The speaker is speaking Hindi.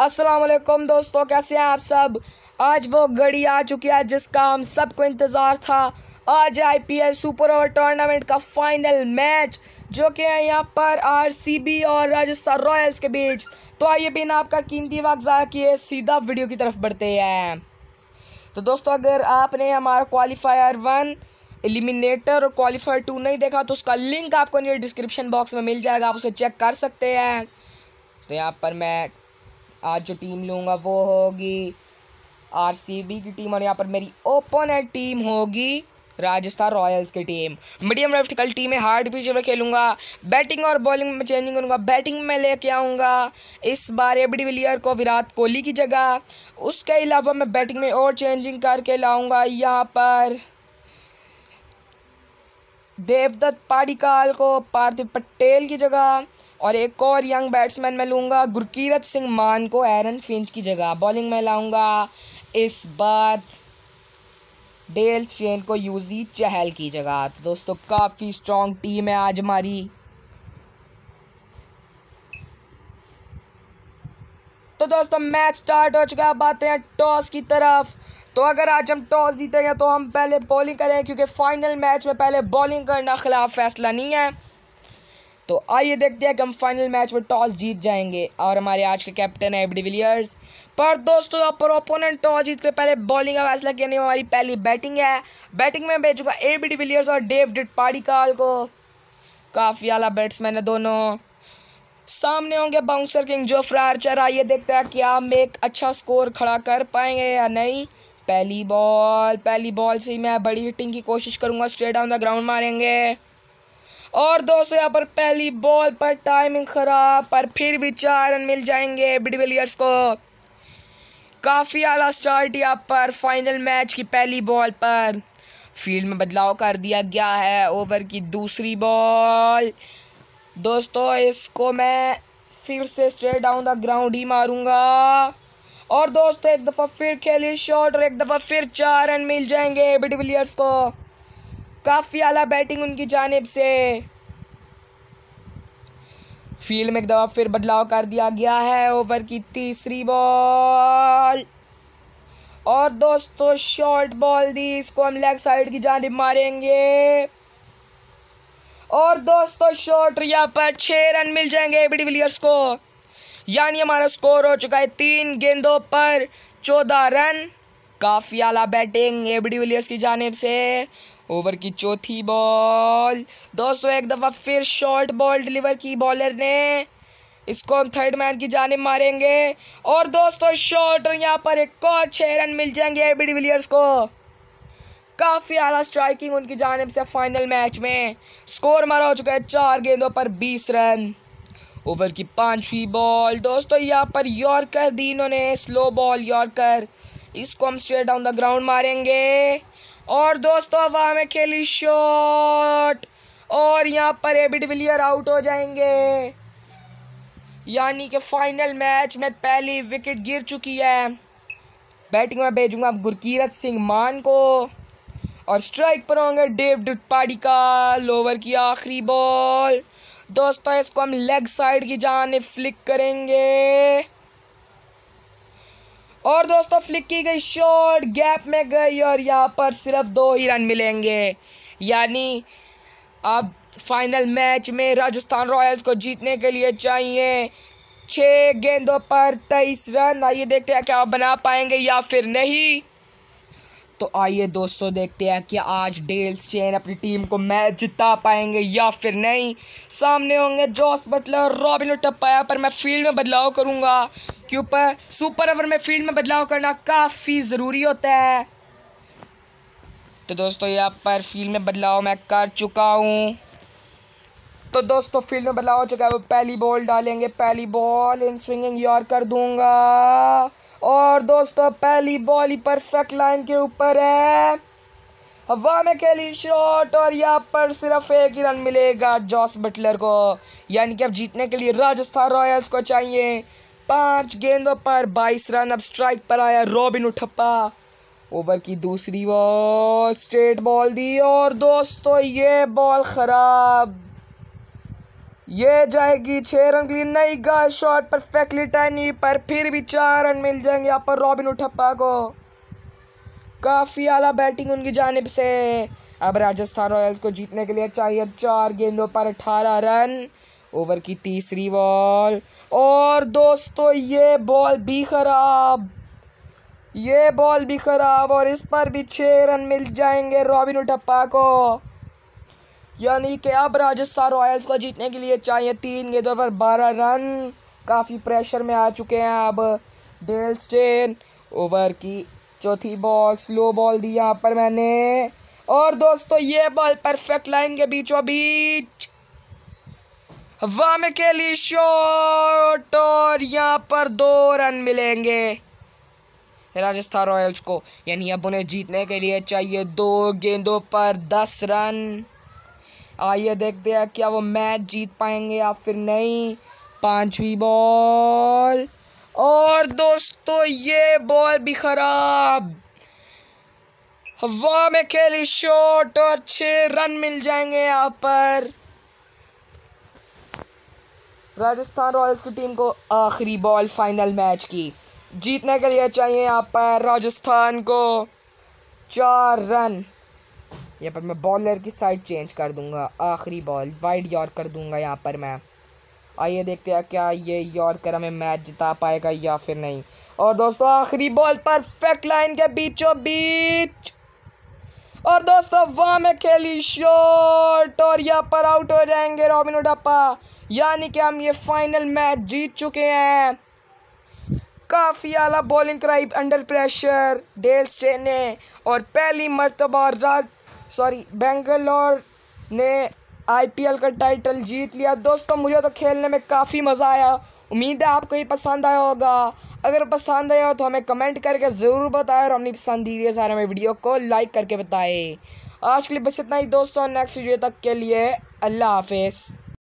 असलकुम दोस्तों कैसे हैं आप सब आज वो घड़ी आ चुकी है जिसका हम सबको इंतज़ार था आज आईपीएल सुपर ओवर टूर्नामेंट का फाइनल मैच जो कि है यहाँ पर आरसीबी और राजस्थान रॉयल्स के बीच तो आइए बिना आपका कीमती वक्त ज़्यादा किए सीधा वीडियो की तरफ बढ़ते हैं तो दोस्तों अगर आपने हमारा क्वालिफायर वन एलिमिनेटर और क्वालिफायर टू नहीं देखा तो उसका लिंक आपको नीचे डिस्क्रिप्शन बॉक्स में मिल जाएगा आप उसे चेक कर सकते हैं तो यहाँ पर मैं आज जो टीम लूँगा वो होगी आरसीबी की टीम और यहाँ पर मेरी ओपोनेंट टीम होगी राजस्थान रॉयल्स की टीम मीडियम कल टीम है हार्ड पिच में खेलूंगा बैटिंग और बॉलिंग में चेंजिंग करूँगा बैटिंग में लेके आऊँगा इस बार एबडी विलियर को विराट कोहली की जगह उसके अलावा मैं बैटिंग में और चेंजिंग करके लाऊंगा यहाँ पर देवदत्त पाडिकाल को पार्थिव पटेल की जगह और एक और यंग बैट्समैन मैं लूँगा गुरकीरत सिंह मान को एरन फिंच की जगह बॉलिंग में लाऊंगा इस बार डेल चेन को यूजी चहल की जगह तो दोस्तों काफ़ी स्ट्रॉन्ग टीम है आज हमारी तो दोस्तों मैच स्टार्ट हो चुका है बातें हैं टॉस की तरफ तो अगर आज हम टॉस जीते हैं तो हम पहले बॉलिंग करें क्योंकि फाइनल मैच में पहले बॉलिंग करना खिलाफ फैसला नहीं है तो आइए देखते हैं कि हम फाइनल मैच में टॉस जीत जाएंगे और हमारे आज के कैप्टन है विलियर्स पर दोस्तों यहाँ पर ओपोनेंट टॉस जीत के पहले बॉलिंग का फैसला किया नहीं हमारी पहली बैटिंग है बैटिंग में भेजूंगा ए बी डिविलियर्स और डेव डिट पाडिकाल को काफ़ी आला बैट्समैन है दोनों सामने होंगे बाउंसर किंग जोफ्रा आर्चर आइए देखते हैं कि हम एक अच्छा स्कोर खड़ा कर पाएंगे या नहीं पहली बॉल पहली बॉल से ही मैं बड़ी हिटिंग की कोशिश करूंगा स्ट्रेट ऑन द ग्राउंड मारेंगे और दोस्तों यहाँ पर पहली बॉल पर टाइमिंग ख़राब पर फिर भी चार रन मिल जाएंगे बिडविलियर्स को काफ़ी आला स्टार्ट यहाँ पर फाइनल मैच की पहली बॉल पर फील्ड में बदलाव कर दिया गया है ओवर की दूसरी बॉल दोस्तों इसको मैं फिर से स्ट्रेट डाउन द ग्राउंड ही मारूंगा और दोस्तों एक दफ़ा फिर खेली शॉट और एक दफ़ा फिर चार रन मिल जाएंगे बिडविलियर्स को काफ़ी आला बैटिंग उनकी जानब से फील्ड में एक दफ़ा फिर बदलाव कर दिया गया है ओवर की तीसरी बॉल और दोस्तों शॉर्ट बॉल दी इसको हम लेग साइड की जान मारेंगे और दोस्तों शॉर्ट यहाँ पर छः रन मिल जाएंगे एबीडी विलियर्स को यानी हमारा स्कोर हो चुका है तीन गेंदों पर चौदह रन काफ़ी आला बैटिंग एबीडी विलियर्स की जानब से ओवर की चौथी बॉल दोस्तों एक दफ़ा फिर शॉर्ट बॉल डिलीवर की बॉलर ने इसको हम थर्ड मैन की जाने मारेंगे और दोस्तों शॉर्ट और यहाँ पर एक और छः रन मिल जाएंगे एबी डिविलियर्स को काफ़ी आला स्ट्राइकिंग उनकी जानब से फाइनल मैच में स्कोर मारा हो चुका है चार गेंदों पर बीस रन ओवर की पांचवी बॉल दोस्तों यहाँ पर यॉर्कर दी इन्होंने स्लो बॉल यॉर्कर इसको हम स्ट्रेट डाउन द ग्राउंड मारेंगे और दोस्तों वहाँ हमें खेली शॉट और यहाँ पर एबिड विलियर आउट हो जाएंगे यानी कि फाइनल मैच में पहली विकेट गिर चुकी है बैटिंग में भेजूंगा गुरकीरत सिंह मान को और स्ट्राइक पर होंगे डेव डुटपाड़ी का लोवर की आखिरी बॉल दोस्तों इसको हम लेग साइड की जाने फ्लिक करेंगे और दोस्तों फ्लिक की गई शॉट गैप में गई और यहाँ पर सिर्फ दो ही रन मिलेंगे यानी अब फाइनल मैच में राजस्थान रॉयल्स को जीतने के लिए चाहिए छः गेंदों पर तेईस रन आइए देखते हैं क्या बना पाएंगे या फिर नहीं तो आइए दोस्तों देखते हैं कि आज डेल शेन अपनी टीम को मैच जिता पाएंगे या फिर नहीं सामने होंगे जॉस बटलर रॉबिन उटपाया पर मैं फील्ड में बदलाव करूंगा कि ऊपर सुपर ओवर में फील्ड में बदलाव करना काफ़ी ज़रूरी होता है तो दोस्तों यहाँ पर फील्ड में बदलाव मैं कर चुका हूँ तो दोस्तों फील्ड में बदलाव हो चुका है वो पहली बॉल डालेंगे पहली बॉल इन स्विंगिंग यार कर दूंगा और दोस्तों पहली बॉल ही परफेक्ट लाइन के ऊपर है हवा में खेली शॉट और यहाँ पर सिर्फ एक ही रन मिलेगा जॉस बटलर को यानी कि अब जीतने के लिए राजस्थान रॉयल्स को चाहिए पांच गेंदों पर बाईस रन अब स्ट्राइक पर आया रॉबिन उठप्पा ओवर की दूसरी बॉल स्ट्रेट बॉल दी और दोस्तों ये बॉल ख़राब ये जाएगी छः रन के लिए नहीं गा शॉट परफेक्टली टाइनी पर फिर भी चार रन मिल जाएंगे यहाँ पर रॉबिन उठप्पा को काफ़ी आला बैटिंग उनकी जानब से अब राजस्थान रॉयल्स को जीतने के लिए चाहिए चार गेंदों पर अठारह रन ओवर की तीसरी बॉल और दोस्तों ये बॉल भी खराब ये बॉल भी खराब और इस पर भी छः रन मिल जाएंगे रॉबिन उठप्पा को यानी कि अब राजस्थान रॉयल्स को जीतने के लिए चाहिए तीन गेंदों पर बारह रन काफ़ी प्रेशर में आ चुके हैं अब डेल स्टेन ओवर की चौथी बॉल स्लो बॉल दी यहाँ पर मैंने और दोस्तों ये बॉल परफेक्ट लाइन के बीचों बीच हवा में खेली शॉट और यहाँ पर दो रन मिलेंगे राजस्थान रॉयल्स को यानी अब उन्हें जीतने के लिए चाहिए दो गेंदों पर दस रन आइए देखते हैं क्या वो मैच जीत पाएंगे या फिर नहीं पांचवी बॉल और दोस्तों ये बॉल भी खराब हवा में खेली शॉट और छः रन मिल जाएंगे यहाँ पर राजस्थान रॉयल्स की टीम को आखिरी बॉल फाइनल मैच की जीतने के लिए चाहिए यहाँ पर राजस्थान को चार रन यहाँ पर मैं बॉलर की साइड चेंज कर दूंगा आखिरी बॉल वाइड यार कर दूंगा यहाँ पर मैं आइए देखते हैं क्या ये यॉर्कर हमें मैच जिता पाएगा या फिर नहीं और दोस्तों आखिरी बॉल परफेक्ट लाइन के बीचों बीच और दोस्तों वहाँ में खेली शॉट और यहाँ पर आउट हो जाएंगे रॉबिन उडप्पा यानी कि हम ये फाइनल मैच जीत चुके हैं काफ़ी आला बॉलिंग कराई अंडर प्रेशर डेल्स चेने ने और पहली मरतबा रात सॉरी बेंगलोर ने आईपीएल का टाइटल जीत लिया दोस्तों मुझे तो खेलने में काफ़ी मज़ा आया उम्मीद है आपको ये पसंद आया होगा अगर पसंद आया हो तो हमें कमेंट करके ज़रूर बताएं और अपनी पसंदीदी सारे में वीडियो को लाइक करके बताएं आज के लिए बस इतना ही दोस्तों नेक्स्ट वीडियो तक के लिए अल्लाह हाफिज़